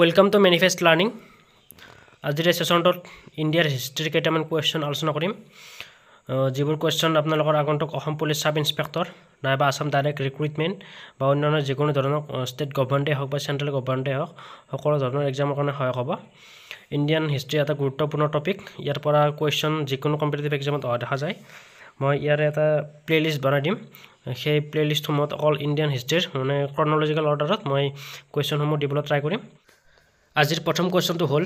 Welcome to manifest learning আজিৰ ছেশ্যনটোত ইণ্ডিয়াৰ হিষ্ট্ৰীৰ কেইটামান কুৱেশ্যন আলোচনা কৰিম যিবোৰ কুৱেশ্যন আপোনালোকৰ আগন্তুক অসম পুলিচ চাব ইঞ্চপেক্টৰ নাইবা আছাম ডাইৰেক্ট ৰিক্ৰুইটমেণ্ট বা অন্যান্য যিকোনো ধৰণৰ ষ্টেট গভৰ্ণমেণ্টেই হওক বা চেণ্ট্ৰেল গভৰ্ণমেণ্টেই হওক সকলো ধৰণৰ এক্সামৰ কাৰণে সহায়ক হ'ব ইণ্ডিয়ান হিষ্ট্ৰী এটা গুৰুত্বপূৰ্ণ টপিক ইয়াৰ পৰা কুৱেশ্যন যিকোনো কম্পিটেটিভ এক্সামত অহা দেখা যায় মই ইয়াৰে এটা প্লে'লিষ্ট বনাই দিম সেই প্লে'লিষ্টসমূহত অকল ইণ্ডিয়ান হিষ্ট্ৰীৰ মানে ক্ৰনলজিকেল অৰ্ডাৰত মই কুৱেশ্যনসমূহ দিবলৈ ট্ৰাই কৰিম আজিৰ প্ৰথম কুৱেশ্যনটো হ'ল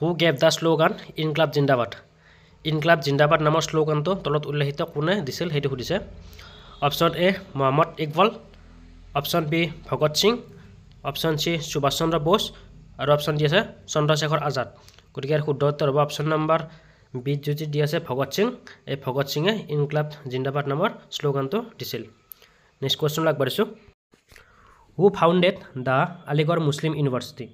who gave the slogan Inquilab Zindabad Inquilab Zindabad নামৰ শ্লোগানটো তলত উল্লেখিত কোনে দিছিল সেইটো সুধিছে option A Mohammad Iqbal option B Bhagat Singh option C Subhash Chandra Bose আৰু অপশ্যন ডি আছে চন্দ্ৰশেখৰ আজাদ গতিকে ইয়াৰ শুদ্ধ উত্তৰ হ'ব অপশ্যন নম্বৰ বি যুটি দি আছে ভগত সিং এই ভগত সিঙে ইন ক্লাব জিন্দাবাদ নামৰ শ্লোগানটো দিছিল নেক্সট কুৱেশ্যন আগবাঢ়িছোঁ who founded the Aligarh Muslim University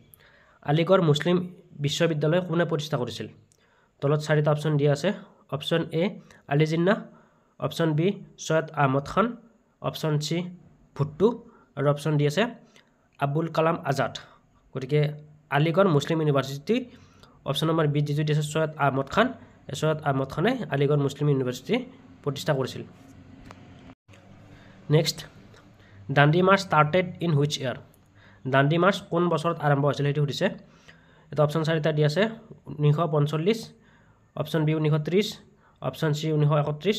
Aligarh Muslim বিশ্ববিদ্যালয় কোনে প্ৰতিষ্ঠা কৰিছিল তলত চাৰিটা অপশ্যন দিয়া আছে option A Ali Jinnah option B Syed Ahmad Khan option C Bhutto আৰু অপশ্যন ডি আছে আব্দুল কালাম আজাদ গতিকে আলিগড় মুছলিম ইউনিভাৰ্চিটি অপশ্যন নম্বৰ বি যিটো দি আছে ছৈয়দ আহমদ খান ছৈয়দ আহমদ খানে আলিগড় মুছলিম ইউনিভাৰ্চিটি প্ৰতিষ্ঠা কৰিছিল next Dandi march started in which year Dandi march কোন বছৰত আৰম্ভ হৈছিল সেইটো সুধিছে এটা অপশ্যন চাৰিটা দি আছে ঊনৈশ পঞ্চল্লিছ অপশ্যন বি ঊনৈশ ত্ৰিছ অপশ্যন চি ঊনৈশ একত্ৰিছ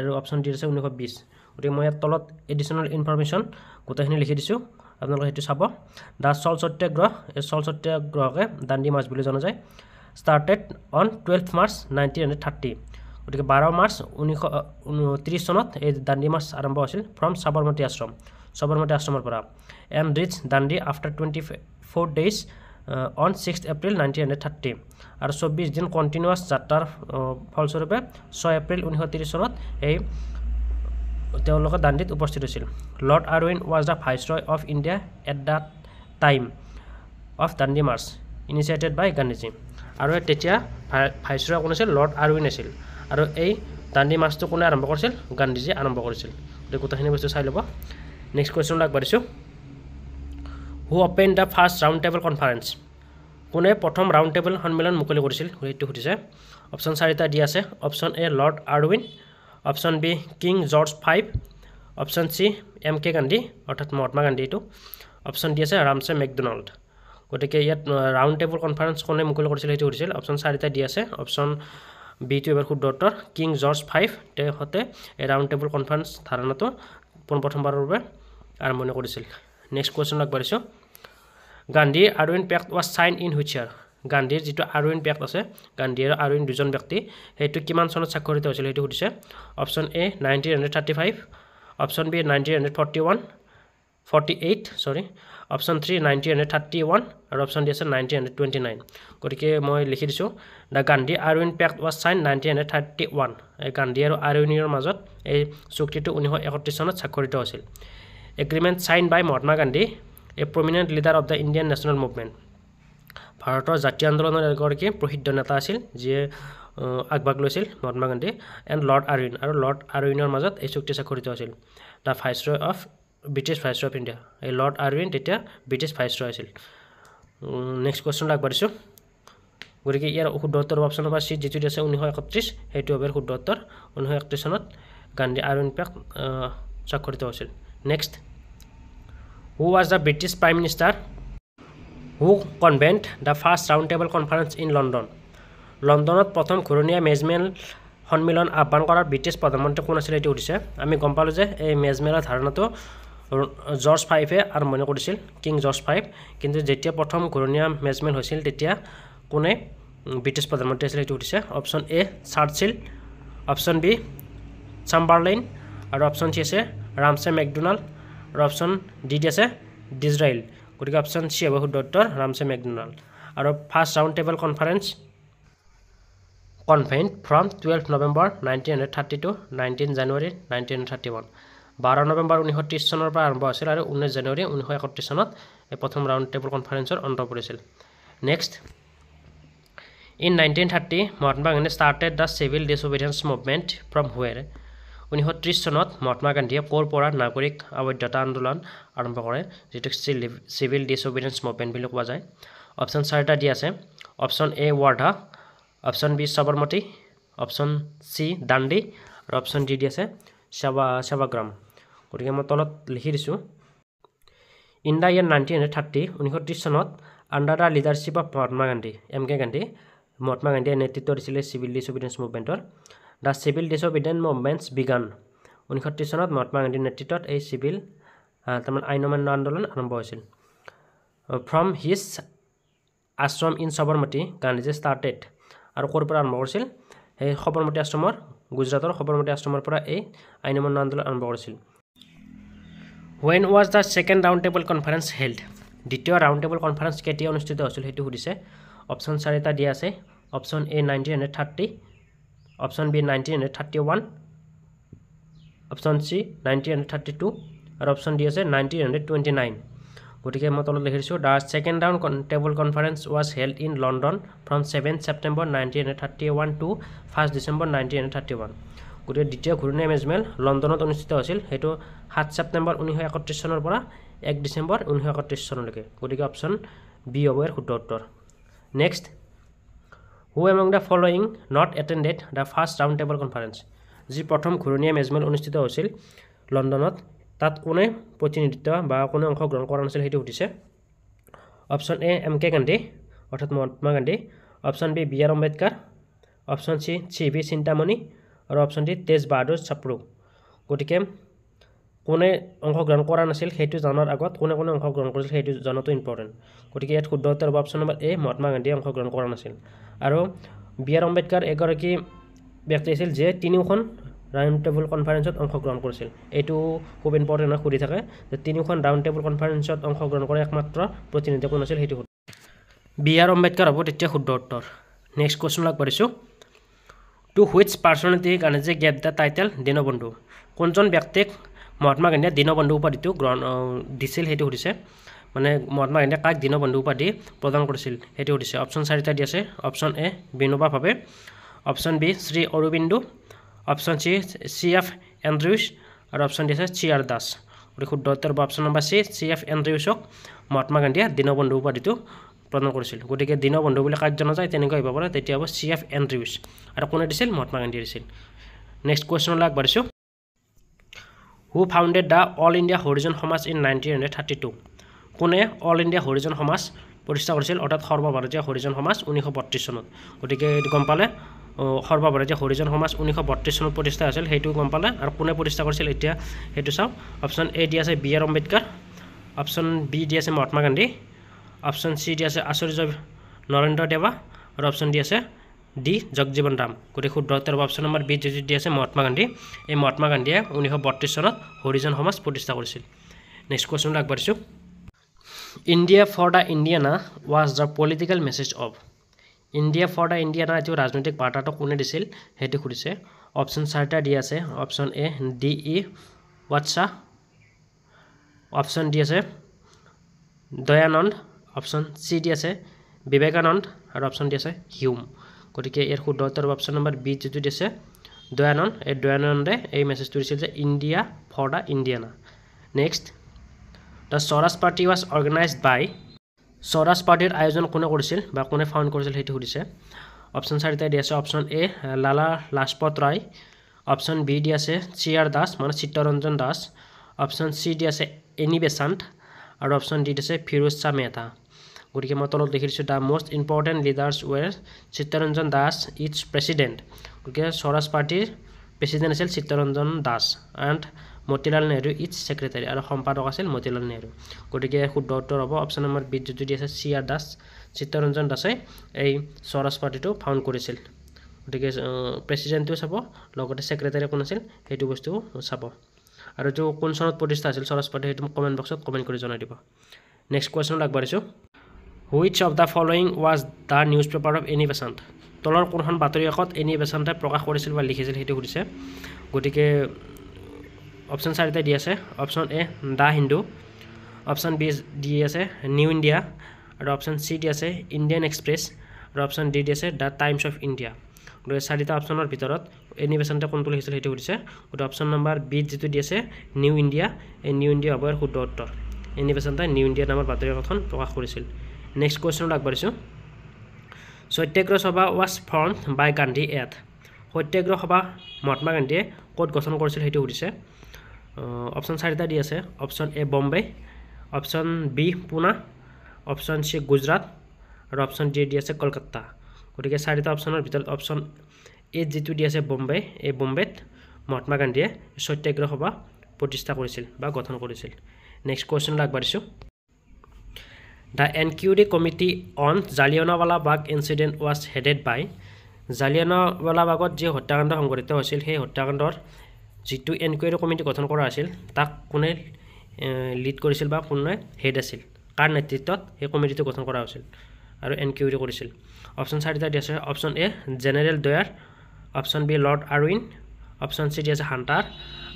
আৰু অপশ্যন ডি আছে ঊনৈশ বিছ গতিকে মই ইয়াত তলত এডিশ্যনেল ইনফৰ্মেশ্যন গোটেইখিনি লিখি দিছোঁ আপোনালোকে সেইটো চাব দ্য চল সত্যাগ্ৰহ এই চল সত্যাগ্ৰহকে দাণ্ডী মাৰ্চ বুলি জনা যায় started on twelve March nineteen hundred thirty গতিকে বাৰ মাৰ্চ ঊনৈশ ত্ৰিছ চনত এই দাণ্ডী মাৰ্চ আৰম্ভ হৈছিল ফ্ৰম সাবৰমতী আশ্ৰম সবৰমতী আশ্ৰমেৰ পৰা and reach Dandi after twenty four days on six April nineteen hundred thirty আৰ চব্বিশ দিন কন্টিনিউয়াস যাত্ৰাৰ ফলস্বৰূপে ছয় এপ্রিল উনিশশো চনত এই তেওঁলোকে দাণ্ডিত উপস্থিত হৈছিল Lord Irwin was the viceroy of India at the time of Dandi march initiated by Gandhiji আৰু তেতিয়া ভাইসৰয় কোন আছিল লৰ্ড আৰউইন আছিল আৰু এই দাণ্ডি মাৰ্চটো কোনে আৰম্ভ কৰেছিল গান্ধীজি কৰিছিল কৰেছিল গোটেখিনি বস্তু চাই ল'ব নেক্সট কুৱেশ্যনবিলাক পাৰিছোঁ who open the first round table conference কোনে প্ৰথম ৰাউণ্ড টেবল সন্মিলন মুকলি কৰিছিল সেইটো সুধিছে অপশ্যন চাৰিটা দি আছে option A Lord Irwin option B King George five option C M K Gandhi অৰ্থাৎ মহাত্মা গান্ধী এইটো অপশ্যন ডি আছে ৰামচে মেকডনাল্ড গতিকে ইয়াত ৰাউণ্ড টেবল কনফাৰেঞ্চ কোনে মুকলি কৰিছিল সেইটো সুধিছিল অপশ্যন চাৰিটা দি আছে অপশ্যন বিটো এবাৰ শুদ্ধ উত্তৰ কিং জৰ্জ ফাইভ তেখেতে এই ৰাউণ্ড টেবল কনফাৰেঞ্চ ধাৰণাটো পোনপ্ৰথমবাৰৰ বাবে আৰম্ভণি কৰিছিল নেক্সট কুৱেশ্যন আগবাঢ়িছোঁ গান্ধীৰ Irwin pact was signed in which year গান্ধীৰ যিটো আৰু ইন পেক্ট আছে গান্ধী আৰু আৰু ইন দুজন ব্যক্তি সেইটো কিমান চনত স্বাক্ষৰিত হৈছিল সেইটো সুধিছে option A nineteen hundred thirty five option B nineteen hundred forty one forty eight চৰি option three nineteen hundred thirty one আৰু অপশ্যন ডি আছে নাইণ্টিন হাণ্ড্ৰেড টুৱেণ্টি নাইন গতিকে মই লিখি দিছোঁ the Gandhi Irwin pact was signed nineteen hundred thirty one এই গান্ধী আৰু আৰু ইনৰ মাজত এই চুক্তিটো ঊনৈছশ একত্ৰিছ চনত স্বাক্ষৰিত হৈছিল agreement signed by Mahatma Gandhi a prominent leader of the Indian national movement ভাৰতৰ জাতীয় আন্দোলনৰ এগৰাকী প্ৰসিদ্ধ নেতা আছিল যিয়ে আগভাগ লৈছিল Mahatma Gandhi and Lord Irwin আৰু লৰ্ড আৰউইনৰ মাজত এই চুক্তি স্বাক্ষৰিত আছিল the viceroy of British viceroy of India এই লৰ্ড আৰউইন তেতিয়া ব্ৰিটিছ ভাইচ ৰয় আছিল নেক্সট কুৱেশ্যনলৈ আগবাঢ়িছোঁ গতিকে ইয়াৰ শুদ্ধ উত্তৰ অপশ্যন নম্বৰ চি যিটো আছে ঊনৈছশ একত্ৰিছ সেইটো হ'ব শুদ্ধ উত্তৰ ঊনৈছশ একত্ৰিছ চনত গান্ধী আৰউইন পেক স্বাক্ষৰিত হৈছিল next who was the British Prime Minister who convened the first roundtable conference in London? লণ্ডনত প্ৰথম ঘূৰণীয়া মেজমেল সন্মিলন আহ্বান কৰাৰ ব্ৰিটিছ প্ৰধানমন্ত্ৰী কোন আছিলে এইটো সুধিছে আমি গম পালোঁ যে এই মেজমেলৰ ধাৰণাটো জৰ্জ ফাইভে আৰম্ভণি কৰিছিল কিং জৰ্জ ফাইভ কিন্তু যেতিয়া প্ৰথম ঘূৰণীয়া মেজমেল হৈছিল তেতিয়া কোনে ব্ৰিটিছ প্ৰধানমন্ত্ৰী আছিলে এইটো সুধিছে option A Churchill option B Chamberlain আৰু অপশ্যন চি আছে ৰামচে মেকডনাল্ড আৰু অপশ্যন ডিত আছে ডিজৰাইল গতিকে অপশ্যন চি হ'ব শুদ্ধ উত্তৰ ৰামচে মেকডনাল্ড আৰু first round table conference convened from twelve November nineteen hundred thirty to nineteen January nineteen thirty one বাৰ নৱেম্বৰ ঊনৈছশ ত্ৰিছ চনৰ পৰা আৰম্ভ হৈছিল আৰু ঊনৈছ জানুৱাৰী ঊনৈছশ একত্ৰিছ চনত এই প্ৰথম ৰাউণ্ড টেবল কনফাৰেঞ্চৰ অন্ত পৰিছিল next in nineteen thirty Mahatma Gandhi started the civil disobedience movement from where ঊনৈছশ ত্ৰিছ চনত মহাত্মা গান্ধীয়ে ক'ৰ পৰা নাগৰিক আৱদ্যতা আন্দোলন আৰম্ভ কৰে যিটো চিভিল ডিছঅবিডিয়েঞ্চ মুভমেণ্ট বুলি কোৱা যায় অপশ্যন চাৰিটা দি আছে option A Wardha option B Sabarmati option C Dandi আৰু অপশ্যন ডি দি আছে সেৱা সেৱাগ্ৰাম গতিকে মই তলত লিখি দিছোঁ in the year nineteen hundred thirty ঊনৈছশ ত্ৰিছ চনত under the leadership of Mahatma Gandhi M K Gandhi Mahatma গান্ধীয়ে নেতৃত্ব দিছিলে চিভিল ডিছঅবিডিয়েঞ্চ মুভমেণ্টৰ the civil of disobedient movements began ঊনৈছশ ত্ৰিছ চনত মহাত্মা গান্ধীৰ নেতৃত্বত এই চিভিল তাৰমানে আইনমান্য আন্দোলন আৰম্ভ হৈছিল from his ashram in Sabarmati Gandhiji started আৰু ক'ৰ পৰা আৰম্ভ কৰিছিল সেই সবৰমতী আশ্ৰমৰ গুজৰাটৰ সবৰমতী আশ্ৰমৰ পৰা এই আইনমান্য আন্দোলন আৰম্ভ কৰিছিল when was the second round table conference held দ্বিতীয় ৰাউণ্ড টেবুল কনফাৰেন্স কেতিয়া অনুষ্ঠিত হৈছিল সেইটো সুধিছে অপশ্যন চাৰিটা দিয়া আছে option A nineteen hundred thirty option B nineteen hundred thirty one option C nineteen hundred thirty two আৰু অপশ্যন ডি আছে নাইনটিন হাণ্ড্ৰেড টুৱেণ্টি নাইন গতিকে মই তলত লিখি দিছোঁ the second round table conference was held in London from seventh September nineteen hundred thirty one to first December nineteen hundred thirty one গতিকে দ্বিতীয় ঘূৰণী মেজমেল লণ্ডনত অনুষ্ঠিত হৈছিল সেইটো সাত ছেপ্টেম্বৰ ঊনৈছশ একত্ৰিছ চনৰ পৰা এক ডিচেম্বৰ ঊনৈছশ একত্ৰিছ চনলৈকে গতিকে অপশ্যন বি হ'ব ইয়াৰ শুদ্ধ উত্তৰ next who among the following not attended the first round table conference যি প্ৰথম ঘূৰণীয়া মেজমেল অনুষ্ঠিত হৈছিল লণ্ডনত তাত কোনে প্ৰতিনিধিত্ব বা কোনে অংশগ্ৰহণ কৰা নাছিল সেইটো সুধিছে option A M K Gandhi অৰ্থাৎ Mahatma Gandhi option B B R Ambedkar option C C V Chintamani আৰু অপশ্যন ডি তেজ বাহাদুৰ চাপ্ৰু গতিকে কোনে অংশগ্ৰহণ কৰা নাছিল সেইটো জনাৰ আগত কোনে কোনে অংশগ্ৰহণ কৰিছিল সেইটো জনাটো ইম্পৰ্টেণ্ট গতিকে ইয়াত শুদ্ধ উত্তৰ হ'ব অপশ্যন নম্বৰ এ মহাত্মা গান্ধীয়ে অংশগ্ৰহণ কৰা নাছিল আৰু বি আৰ আম্বেদকাৰ এগৰাকী ব্যক্তি আছিল যে তিনিওখন ৰাউণ্ড টেবুল কনফাৰেঞ্চত অংশগ্ৰহণ কৰিছিল এইটো খুব ইম্পৰ্টেণ্ট হয় সুধি থাকে যে তিনিওখন ৰাউণ্ড টেবুল কনফাৰেঞ্চত অংশগ্ৰহণ কৰা একমাত্ৰ প্ৰতিনিধি কোন আছিল সেইটো সুধ বি আৰ আম্বেদকাৰ হ'ব তেতিয়া শুদ্ধ উত্তৰ নেক্সট কুৱেশ্যনবিলাক পাৰিছোঁ টু হুইটছ পাৰ্চনেলিটি গান্ধীজীয়ে গেপ দ্য টাইটেল দিনবন্ধু কোনজন ব্যক্তিক মহাত্মা গান্ধীয়ে দীনবন্ধু উপাধিটো গ্ৰহণ দিছিল সেইটো সুধিছে মানে মহাত্মা গান্ধীয়ে কাক দীন বন্ধু উপাধি প্ৰদান কৰিছিল সেইটো সুধিছে অপশ্যন চাৰিটা দি আছে option A Vinoba Bhave option B Shri Aurobindo option C C F Andrews আৰু অপশ্যন দি আছে চি আৰ দাস গতিকে শুদ্ধ উত্তৰ বা option number C C F এণ্ড্ৰিউছক মহাত্মা গান্ধীয়ে দীন বন্ধু উপাধিটো প্ৰদান কৰিছিল গতিকে দীন বন্ধু বুলি কাক জনা যায় তেনেকুৱা আহিব পাৰে তেতিয়া হ'ব চি এফ এণ্ড্ৰিউছ আৰু কোনে দিছিল মহাত্মা গান্ধীয়ে দিছিল নেক্সট কুৱেশ্যনলৈ আগবাঢ়িছোঁ who founded the all India Harijan Samaj in nineteen hundred thirty two কোনে অল ইণ্ডিয়া হৰিজন সমাজ প্ৰতিষ্ঠা কৰিছিল অৰ্থাৎ সৰ্বভাৰতীয় হৰিজন সমাজ ঊনৈছশ বত্ৰিছ চনত গতিকে এইটো গম পালে সৰ্বভাৰতীয় হৰিজন সমাজ ঊনৈছশ বত্ৰিছ চনত প্ৰতিষ্ঠা হৈছিল সেইটো গম পালে আৰু কোনে প্ৰতিষ্ঠা কৰিছিল এতিয়া সেইটো চাওঁ অপশ্যন এ দি আছে B R Ambedkar option B দি আছে মহাত্মা গান্ধী অপশ্যন চি দি আছে আচুৰ্য নৰেন্দ্ৰ দেৱা আৰু অপশ্যন দি আছে ডি জগজীৱন ৰাম গতিকে শুদ্ধ উত্তৰ অপশ্যন নম্বৰ বি যি দি আছে মহাত্মা গান্ধী এই মহাত্মা গান্ধীয়ে ঊনৈশ বত্ৰিছ চনত হৰিজন সমাজ প্ৰতিষ্ঠা কৰিছিল নেক্সট কুৱেশ্যনটো আগবাঢ়িছোঁ India for the Indians was the political message of India for the Indians এইটো ৰাজনৈতিক বাৰ্তাটো কোনে দিছিল সেইটো সুধিছে অপশ্যন চাৰিটা দি আছে অপশ্যন এ ডি ই ৱাটছা অপশ্যন ডি আছে দয়ানন্দ অপশ্যন চি ডি আছে বিবেকানন্দ আৰু অপশ্যন ডি আছে হিউম গতিকে ইয়াৰ শুদ্ধ উত্তৰ অপশ্যন নম্বৰ বি যিটো দিছে দয়ানন্দ এই দয়ানন্দে এই মেছেজটো দিছিল যে India for the Indians next the Swaraj party was organise by Swaraj পাৰ্টিৰ আয়োজন কোনে কৰিছিল বা কোনে ফাউণ্ড কৰিছিল সেইটো সুধিছে অপশ্যন চাৰিটাই দি আছে option A Lala Lajpat Rai option B দি আছে চি আৰ দাস মানে চিত্তৰঞ্জন দাস অপশ্যন চি দি আছে এনি বেচান্ত আৰু অপশ্যন ডি দি আছে ফিৰোজ শ্বাহ মেহতা গতিকে মই তলত লিখি দিছোঁ the most important leaders were Chittaranjan Das its president গতিকে স্বৰাজ পাৰ্টীৰ প্ৰেচিডেণ্ট আছিল Chittaranjan Das and Motilal Nehru its secretary আৰু সম্পাদক আছিল মতিলাল নেহৰু গতিকে শুদ্ধ উত্তৰ হ'ব অপশ্যন নম্বৰ বিত যদি আছে চি আৰ দাস চিত্তৰঞ্জন দাসে এই স্বৰাজ পাৰ্টীটো ফাউণ্ড কৰিছিল গতিকে প্ৰেচিডেণ্টো চাব লগতে ছেক্ৰেটাৰী কোন আছিল সেইটো বস্তু চাব আৰু যোন কোন চনত প্ৰতিষ্ঠা আছিল স্বৰাজ পাৰ্টী সেইটো মোক কমেণ্ট বক্সত কমেণ্ট কৰি জনাই দিব নেক্সট কুৱেশ্যনত আগবাঢ়িছোঁ which of the following was the newspaper of Annie Besant তলৰ কোনখন বাতৰি কাকত এনি বেচেণ্টে প্ৰকাশ কৰিছিল বা লিখিছিল সেইটো সুধিছে গতিকে অপশ্যন চাৰিটাই দি আছে option A the Hindu option B দি আছে নিউ ইণ্ডিয়া আৰু অপশ্যন চি দি আছে ইণ্ডিয়ান এক্সপ্ৰেছ আৰু অপশ্যন ডি দি আছে দ্য টাইমছ অফ ইণ্ডিয়া গতিকে চাৰিটা অপশ্যনৰ ভিতৰত এনি বেচেণ্টে কোনটো লিখিছিল সেইটো সুধিছে গতিকে অপশ্যন নম্বৰ বিত যিটো দি আছে নিউ ইণ্ডিয়া এই নিউ ইণ্ডিয়া হ'ব ইয়াৰ শুদ্ধ উত্তৰ এনি বেচেণ্টে নিউ ইণ্ডিয়া নামৰ বাতৰি কাকতখন প্ৰকাশ কৰিছিল নেক্সট কুৱেশ্যনত আগবাঢ়িছোঁ Satyagraha Sabha was form by Gandhi at Satyagraha Sabha Mahatma গান্ধীয়ে ক'ত গঠন কৰিছিল সেইটো সুধিছে অপশ্যন চাৰিটা দি আছে option A Bombay option B Poona option C Gujarat আৰু অপশ্যন ডি দি আছে কলকাতা গতিকে চাৰিটা অপশ্যনৰ ভিতৰত অপশ্যন এ যিটো দি আছে বম্বে এই বম্বেত মহাত্মা গান্ধীয়ে সত্যাগ্ৰহ সভা প্ৰতিষ্ঠা কৰিছিল বা গঠন কৰিছিল নেক্সট কুৱেশ্যনলৈ আগবাঢ়িছোঁ the enquiry committee on Jallianwala Bagh incident was headed by Jallianwala বাগত যি হত্যাকাণ্ড সংঘটিত হৈছিল সেই হত্যাকাণ্ডৰ যিটো এনকুৱাৰি কমিটি গঠন কৰা হৈছিল তাক কোনে লিড কৰিছিল বা কোনে হেড আছিল কাৰ নেতৃত্বত সেই কমিটিটো গঠন কৰা হৈছিল আৰু এনকুৱাৰি কৰিছিল অপশ্যন চাৰিটা দিয়া আছে option A general Dyer option B Lord Irwin option C দি আছে হাণ্টাৰ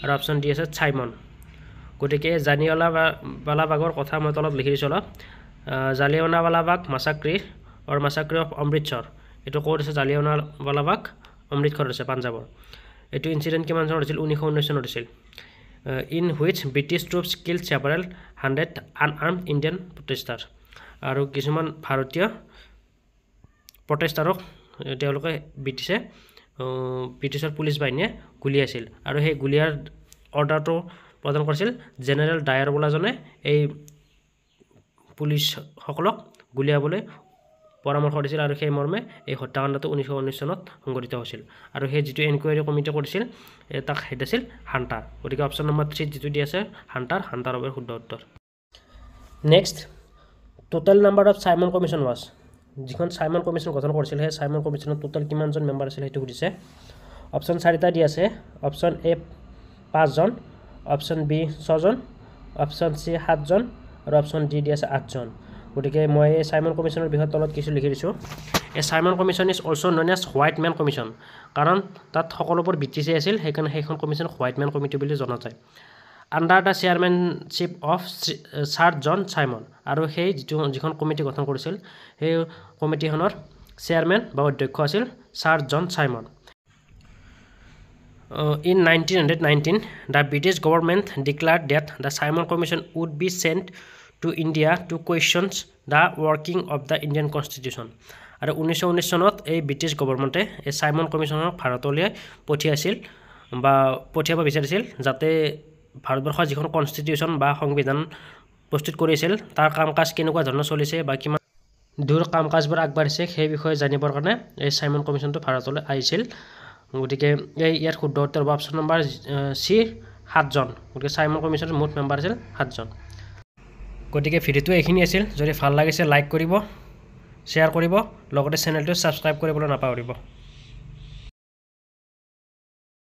আৰু অপশ্যন ডি আছে ছাইমন গতিকে জানিৱালা বালাবাগৰ কথা মই তলত লিখি দিছোঁ অলপ জালিয়নাৱালাবাগ মাছাক্ৰী অৰ মাছাক্ৰী অফ অমৃতসৰ এইটো ক'ত আছে জালিয়নাৱালাবাগ অমৃতসৰ আছে পাঞ্জাৱৰ এইটো ইনচিডেণ্ট কিমান চনত হৈছিল ঊনৈছশ ঊনৈছ চনত হৈছিল in which British troop kill several hundred unarmed Indian protester আৰু কিছুমান ভাৰতীয় প্ৰটেষ্টাৰক তেওঁলোকে ব্ৰিটিছে ব্ৰিটিছৰ পুলিচ বাহিনীয়ে গুলীয়াইছিল আৰু সেই গুলীয়াৰ অৰ্ডাৰটো প্ৰদান কৰিছিল জেনেৰেল ডায়াৰ বোলাজনে এই পুলিচসকলক গুলিয়াবলৈ পৰামৰ্শ দিছিল আৰু সেই মৰ্মে এই হত্যাকাণ্ডটো ঊনৈছশ ঊনৈছ চনত সংঘটিত হৈছিল আৰু সেই যিটো এনকুৱাৰী কমিটি কৰিছিল তাক হেড আছিল হাণ্টাৰ গতিকে অপশ্যন নম্বৰ থ্ৰীত যিটো দি আছে হাণ্টাৰ হাণ্টাৰ বাবে শুদ্ধ উত্তৰ next total number of Simon commission was যিখন চাইমন কমিশ্যন গঠন কৰিছিল সেই চাইমন কমিশ্যনত টোটেল কিমানজন মেম্বাৰ আছিল সেইটো সুধিছে অপশ্যন চাৰিটা দি আছে অপশ্যন এ পাঁচজন অপশ্যন বি ছজন অপশ্যন চি সাতজন আৰু অপশ্যন ডি দি আছে আঠজন গতিকে মই এই চাইমন কমিশ্যনৰ বিষয়ে তলত কিছু লিখি দিছোঁ এই Simon commission is also' known as white men commission কাৰণ তাত সকলোবোৰ ব্ৰিটিছে আছিল সেইকাৰণে সেইখন কমিশ্যন হোৱাইট মেন কমিটি বুলি জনা যায় under the chairmanship of sir John Simon আৰু সেই যিটো যিখন কমিটি গঠন কৰিছিল সেই কমিটিখনৰ চেয়াৰমেন বা অধ্যক্ষ আছিল sir John Simon uh, in 1919 the british government declared that the simon commission would be sent to india to question the working of the indian constitution আৰু ঊনৈছশ ঊনৈছ চনত এই ব্ৰিটিছ গভৰ্ণমেণ্টে এই চাইমন কমিশ্যনক ভাৰতলৈ পঠিয়াইছিল বা পঠিয়াব বিচাৰিছিল যাতে ভাৰতবৰ্ষৰ যিখন কনষ্টিটিউশ্যন বা সংবিধান প্ৰস্তুত কৰিছিল তাৰ কাম কাজ কেনেকুৱা ধৰণৰ চলিছে বা কিমান দূৰ কাম কাজবোৰ আগবাঢ়িছে সেই বিষয়ে জানিবৰ কাৰণে এই চাইমন কমিশ্যনটো ভাৰতলৈ আহিছিল গতিকে এই ইয়াত শুদ্ধ উত্তৰ হ'ব অপশ্যন নম্বৰ চি সাতজন গতিকে চাইমন কমিশ্যনৰ মুঠ মেম্বাৰ আছিল সাতজন গতিকে ভিডিঅ'টো এইখিনি আছিল যদি ভাল লাগিছে লাইক কৰিব শ্বেয়াৰ কৰিব লগতে চেনেলটো ছাবস্ক্ৰাইব কৰিবলৈ নাপাহৰিব